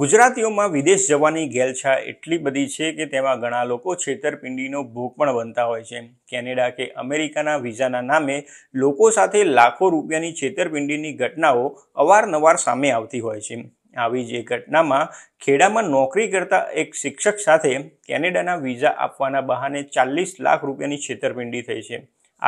ગુજરાતીઓમાં વિદેશ જવાની ગેલછા એટલી બધી છે કે તેમાં ઘણા લોકો છેતરપિંડીનો ભોગ પણ બનતા હોય છે કેનેડા કે અમેરિકાના વિઝાના નામે લોકો સાથે લાખો રૂપિયાની છેતરપિંડીની ઘટનાઓ અવારનવાર સામે આવતી હોય છે આવી જ એક ઘટનામાં ખેડામાં નોકરી કરતા એક શિક્ષક સાથે કેનેડાના વિઝા આપવાના બહાને ચાલીસ લાખ રૂપિયાની છેતરપિંડી થઈ છે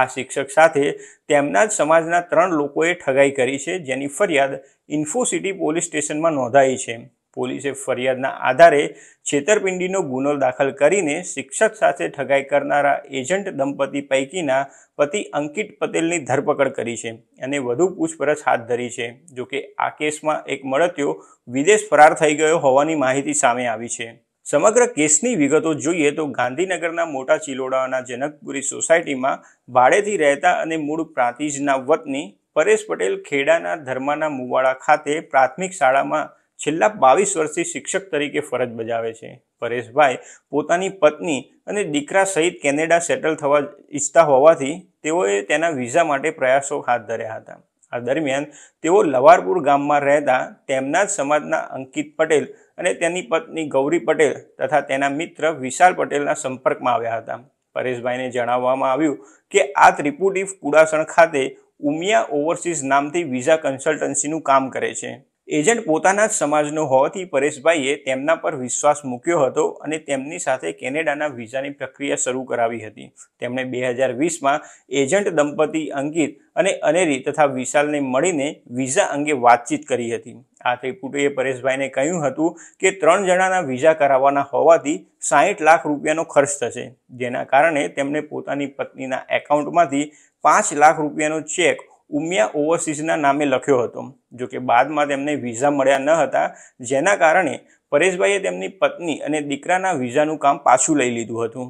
આ શિક્ષક સાથે તેમના જ સમાજના ત્રણ લોકોએ ઠગાઈ કરી છે જેની ફરિયાદ ઇન્ફોસિટી પોલીસ સ્ટેશનમાં નોંધાઈ છે પોલીસે ફરિયાદના આધારે છેતરપિંડીનો ગુનો દાખલ કરીને શિક્ષક સાથે ઠગાઈ કરનારા એજન્ટ દંપતી પૈકીના પતિ અંકિત પટેલની ધરપકડ કરી છે અને વધુ પૂછપરછ હાથ ધરી છે જોકે આ કેસમાં એક મળત્યો વિદેશ ફરાર થઈ ગયો હોવાની માહિતી સામે આવી છે સમગ્ર કેસની વિગતો જોઈએ તો ગાંધીનગરના મોટા ચિલોડાના જનકપુરી સોસાયટીમાં ભાડેથી રહેતા અને મૂળ પ્રાંતિજના વતની પરેશ પટેલ ખેડાના ધર્માના મુવાડા ખાતે પ્રાથમિક શાળામાં છેલ્લા બાવીસ વર્ષથી શિક્ષક તરીકે ફરજ બજાવે છે પરેશભાઈ પોતાની પત્ની અને દીકરા સહિત કેનેડા સેટલ થવા ઈચ્છતા હોવાથી તેઓએ તેના વિઝા માટે પ્રયાસો હાથ ધર્યા હતા આ દરમિયાન તેઓ લવારપુર ગામમાં રહેતા તેમના જ સમાજના અંકિત પટેલ અને તેની પત્ની ગૌરી પટેલ તથા તેના મિત્ર વિશાલ પટેલના સંપર્કમાં આવ્યા હતા પરેશભાઈને જણાવવામાં આવ્યું કે આ ત્રિપુટી કુડાસણ ખાતે ઉમિયા ઓવરસીઝ નામથી વિઝા કન્સલ્ટન્સીનું કામ કરે છે એજન્ટ પોતાના જ સમાજનો હોવાથી પરેશભાઈએ તેમના પર વિશ્વાસ મૂક્યો હતો અને તેમની સાથે કેનેડાના વિઝાની પ્રક્રિયા શરૂ કરાવી હતી તેમણે બે હજાર વીસમાં એજન્ટ દંપતી અંકિત અને અનેરી તથા વિશાલને મળીને વિઝા અંગે વાતચીત કરી હતી આ ત્રિપુટીએ પરેશભાઈને કહ્યું હતું કે ત્રણ જણાના વિઝા કરાવવાના હોવાથી સાહીઠ લાખ રૂપિયાનો ખર્ચ થશે જેના કારણે તેમણે પોતાની પત્નીના એકાઉન્ટમાંથી પાંચ લાખ રૂપિયાનો ચેક ઉમિયા ઓવરસીઝના નામે લખ્યો હતો જો કે બાદમાં તેમને વિઝા મળ્યા ન હતા જેના કારણે પરેશભાઈએ તેમની પત્ની અને દીકરાના વિઝાનું કામ પાછું લઈ લીધું હતું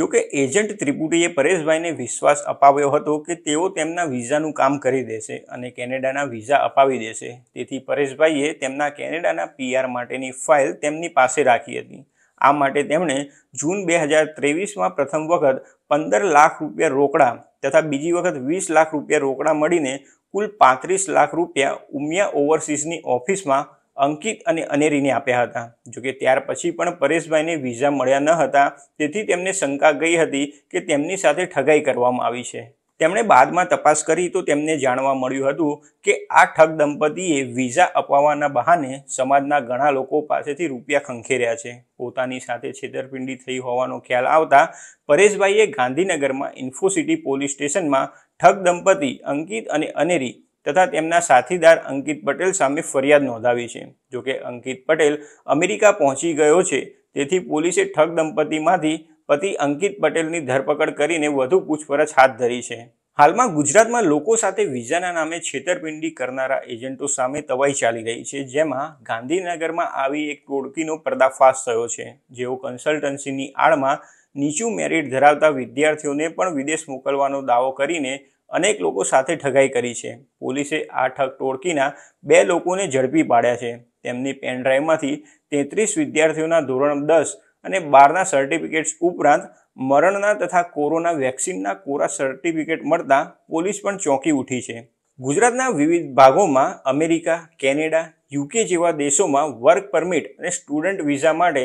જો કે એજન્ટ ત્રિપુટીએ પરેશભાઈને વિશ્વાસ અપાવ્યો હતો કે તેઓ તેમના વિઝાનું કામ કરી દેશે અને કેનેડાના વિઝા અપાવી દેશે તેથી પરેશભાઈએ તેમના કેનેડાના પીઆર માટેની ફાઇલ તેમની પાસે રાખી હતી આ માટે તેમણે જૂન બે હજાર ત્રેવીસમાં પ્રથમ વખત પંદર લાખ રૂપિયા રોકડા તથા બીજી વખત વીસ લાખ રૂપિયા રોકડા મળીને કુલ પાંત્રીસ લાખ રૂપિયા ઉમિયા ઓવરસીઝની ઓફિસમાં અંકિત અને અનેરીને આપ્યા હતા જોકે ત્યાર પછી પણ પરેશભાઈને વિઝા મળ્યા ન હતા તેથી તેમને શંકા ગઈ હતી કે તેમની સાથે ઠગાઈ કરવામાં આવી છે તેમણે બાદમાં તપાસ કરી તો તેમને જાણવા મળ્યું હતું કે આ ઠગ દંપતીએ વિઝા અપાવવાના બહાને સમાજના ઘણા લોકો પાસેથી રૂપિયા ખંખેર્યા છે પોતાની સાથે છેતરપિંડી થઈ હોવાનો ખ્યાલ આવતા પરેશભાઈએ ગાંધીનગરમાં ઇન્ફોસિટી પોલીસ સ્ટેશનમાં ઠગ દંપતી અંકિત અને અનેરી તથા તેમના સાથીદાર અંકિત પટેલ સામે ફરિયાદ નોંધાવી છે જોકે અંકિત પટેલ અમેરિકા પહોંચી ગયો છે તેથી પોલીસે ઠગ દંપતીમાંથી પતિ અંકિત પટેલની ધરપકડ કરીને વધુ પૂછપરછ હાથ ધરી છે હાલમાં ગુજરાતમાં લોકો સાથે વિઝાના નામે છેતરપિંડી કરનારા એજન્ટો સામે તવાઈ ચાલી રહી છે જેમાં ગાંધીનગરમાં આવી એક ટોળકીનો પર્દાફાશ થયો છે જેઓ કન્સલ્ટન્સીની આડમાં નીચું મેરિટ ધરાવતા વિદ્યાર્થીઓને પણ વિદેશ મોકલવાનો દાવો કરીને અનેક લોકો સાથે ઠગાઈ કરી છે પોલીસે આ ઠગ ટોળકીના બે લોકોને ઝડપી પાડ્યા છે તેમની પેનડ્રાઈવમાંથી તેત્રીસ વિદ્યાર્થીઓના ધોરણ દસ અને બારના સર્ટિફિકેટ્સ ઉપરાંત મરણના તથા કોરોના વેક્સિનના કોરા સર્ટિફિકેટ મળતા પોલીસ પણ ચોંકી ઉઠી છે ગુજરાતના વિવિધ ભાગોમાં અમેરિકા કેનેડા યુકે જેવા દેશોમાં વર્ક પરમિટ અને સ્ટુડન્ટ વિઝા માટે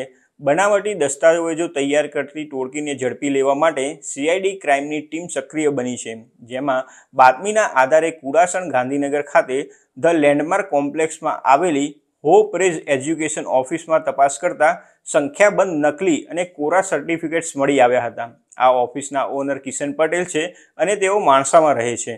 બનાવટી દસ્તાવેજો તૈયાર કરતી ટોળકીને ઝડપી લેવા માટે સીઆઈડી ક્રાઇમની ટીમ સક્રિય બની છે જેમાં બાતમીના આધારે કુડાસણ ગાંધીનગર ખાતે ધ લેન્ડમાર્ક કોમ્પ્લેક્સમાં આવેલી હો પ્રેઝ એજ્યુકેશન ઓફિસમાં તપાસ કરતા સંખ્યાબંધ નકલી અને કોરા સર્ટિફિકેટ્સ મળી આવ્યા હતા આ ઓફિસના ઓનર કિશન પટેલ છે અને તેઓ માણસામાં રહે છે